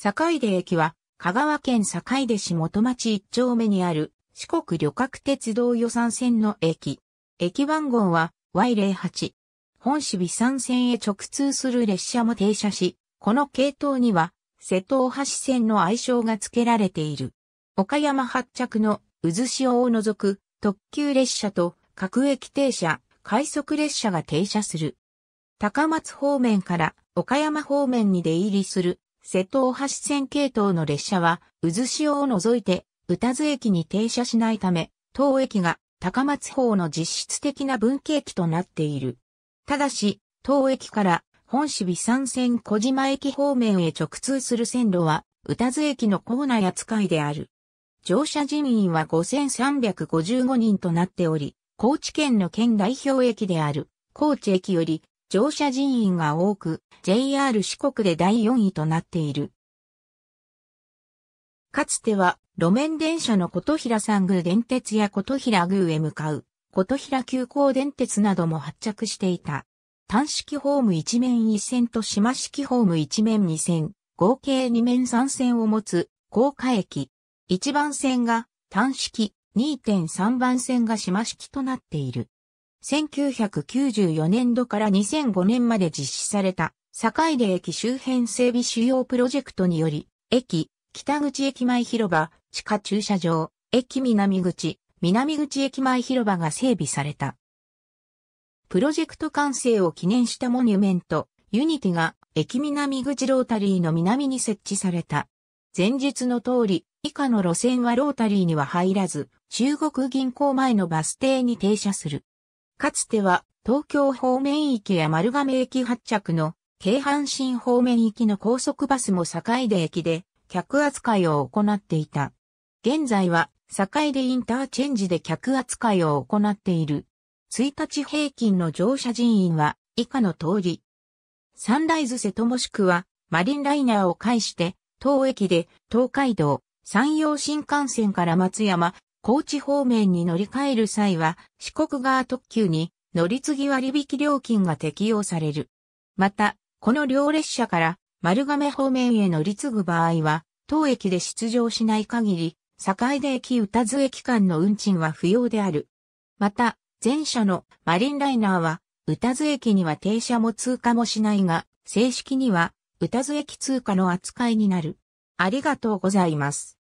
坂出駅は、香川県坂出市元町一丁目にある四国旅客鉄道予算線の駅。駅番号は Y08。本市美山線へ直通する列車も停車し、この系統には瀬戸大橋線の愛称が付けられている。岡山発着の渦潮を除く特急列車と各駅停車、快速列車が停車する。高松方面から岡山方面に出入りする瀬戸大橋線系統の列車は、渦潮を除いて、宇多津駅に停車しないため、当駅が高松方の実質的な分岐駅となっている。ただし、当駅から本市美山線小島駅方面へ直通する線路は、宇多津駅の構内扱いである。乗車人員は5355人となっており、高知県の県代表駅である、高知駅より乗車人員が多く、JR 四国で第4位となっている。かつては、路面電車の琴平山宮電鉄や琴平宮へ向かう、琴平急行電鉄なども発着していた。単式ホーム一面一線と島式ホーム一面二線、合計二面三線を持つ、高架駅。一番線が単式、2.3番線が島式となっている。1994年度から2005年まで実施された、坂出駅周辺整備主要プロジェクトにより、駅、北口駅前広場、地下駐車場、駅南口、南口駅前広場が整備された。プロジェクト完成を記念したモニュメント、ユニティが駅南口ロータリーの南に設置された。前述の通り、以下の路線はロータリーには入らず、中国銀行前のバス停に停車する。かつては東京方面行きや丸亀駅発着の京阪神方面行きの高速バスも坂出駅で客扱いを行っていた。現在は坂出インターチェンジで客扱いを行っている。1日平均の乗車人員は以下の通り。サンライズ瀬戸もしくはマリンライナーを介して、当駅で東海道、山陽新幹線から松山、高知方面に乗り換える際は、四国側特急に乗り継ぎ割引料金が適用される。また、この両列車から丸亀方面へ乗り継ぐ場合は、当駅で出場しない限り、境出駅宇多津駅間の運賃は不要である。また、前者のマリンライナーは、宇多津駅には停車も通過もしないが、正式には、宇多津駅通過の扱いになる。ありがとうございます。